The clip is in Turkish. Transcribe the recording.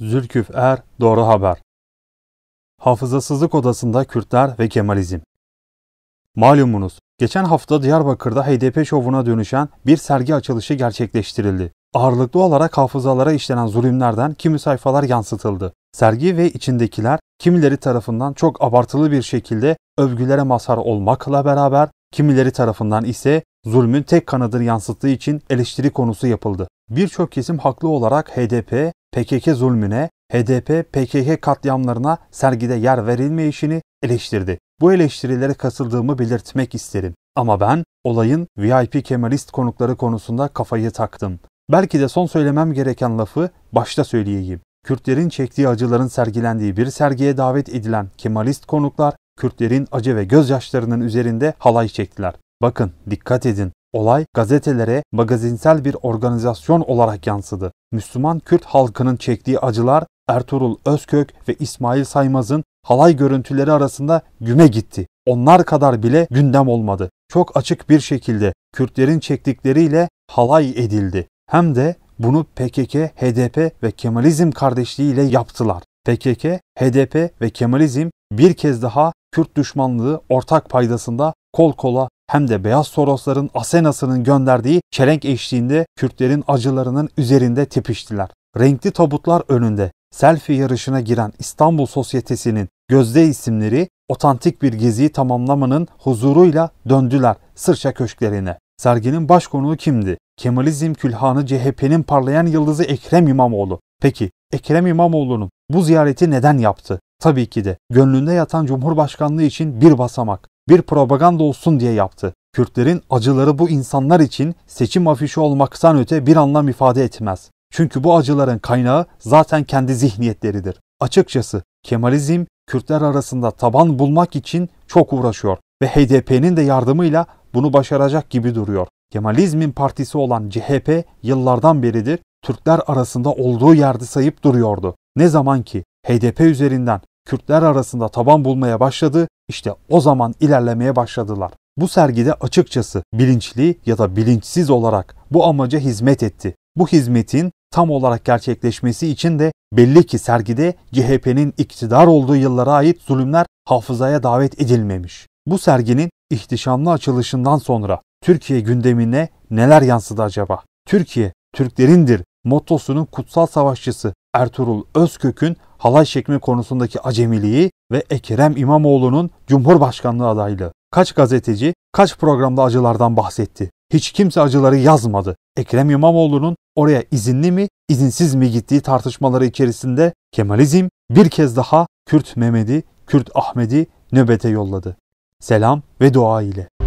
Zülküf Er Doğru Haber Hafızasızlık Odası'nda Kürtler ve Kemalizm Malumunuz, geçen hafta Diyarbakır'da HDP şovuna dönüşen bir sergi açılışı gerçekleştirildi. Ağırlıklı olarak hafızalara işlenen zulümlerden kimi sayfalar yansıtıldı. Sergi ve içindekiler kimileri tarafından çok abartılı bir şekilde övgülere mazhar olmakla beraber kimileri tarafından ise zulmün tek kanadını yansıttığı için eleştiri konusu yapıldı. Birçok kesim haklı olarak HDP PKK zulmüne, HDP, PKK katliamlarına sergide yer verilmeyişini eleştirdi. Bu eleştirilere kasıldığımı belirtmek isterim. Ama ben olayın VIP Kemalist konukları konusunda kafayı taktım. Belki de son söylemem gereken lafı başta söyleyeyim. Kürtlerin çektiği acıların sergilendiği bir sergiye davet edilen Kemalist konuklar Kürtlerin acı ve gözyaşlarının üzerinde halay çektiler. Bakın dikkat edin. Olay gazetelere magazinsel bir organizasyon olarak yansıdı. Müslüman Kürt halkının çektiği acılar Ertuğrul Özkök ve İsmail Saymaz'ın halay görüntüleri arasında güme gitti. Onlar kadar bile gündem olmadı. Çok açık bir şekilde Kürtlerin çektikleriyle halay edildi. Hem de bunu PKK, HDP ve Kemalizm kardeşliği ile yaptılar. PKK, HDP ve Kemalizm bir kez daha Kürt düşmanlığı ortak paydasında kol kola hem de Beyaz Sorosların Asena'sının gönderdiği çelenk eşliğinde Kürtlerin acılarının üzerinde tepiştiler. Renkli tabutlar önünde selfie yarışına giren İstanbul Sosyetesi'nin gözde isimleri otantik bir geziyi tamamlamanın huzuruyla döndüler Sırça köşklerine. Serginin baş konuğu kimdi? Kemalizm külhanı CHP'nin parlayan yıldızı Ekrem İmamoğlu. Peki Ekrem İmamoğlu'nun bu ziyareti neden yaptı? Tabii ki de gönlünde yatan Cumhurbaşkanlığı için bir basamak, bir propaganda olsun diye yaptı. Kürtlerin acıları bu insanlar için seçim afişi olmaktan öte bir anlam ifade etmez. Çünkü bu acıların kaynağı zaten kendi zihniyetleridir. Açıkçası Kemalizm Kürtler arasında taban bulmak için çok uğraşıyor ve HDP'nin de yardımıyla bunu başaracak gibi duruyor. Kemalizmin partisi olan CHP yıllardan beridir Türkler arasında olduğu yerde sayıp duruyordu. Ne zaman ki HDP üzerinden Kürtler arasında taban bulmaya başladı, işte o zaman ilerlemeye başladılar. Bu sergide açıkçası bilinçli ya da bilinçsiz olarak bu amaca hizmet etti. Bu hizmetin tam olarak gerçekleşmesi için de belli ki sergide CHP'nin iktidar olduğu yıllara ait zulümler hafızaya davet edilmemiş. Bu serginin ihtişamlı açılışından sonra Türkiye gündemine neler yansıdı acaba? Türkiye Türklerindir Motosun'un kutsal savaşçısı Ertuğrul Özkök'ün halay çekme konusundaki acemiliği ve Ekrem İmamoğlu'nun Cumhurbaşkanlığı adaylığı. Kaç gazeteci, kaç programda acılardan bahsetti. Hiç kimse acıları yazmadı. Ekrem İmamoğlu'nun oraya izinli mi, izinsiz mi gittiği tartışmaları içerisinde Kemalizm bir kez daha Kürt Mehmet'i, Kürt Ahmet'i nöbete yolladı. Selam ve dua ile.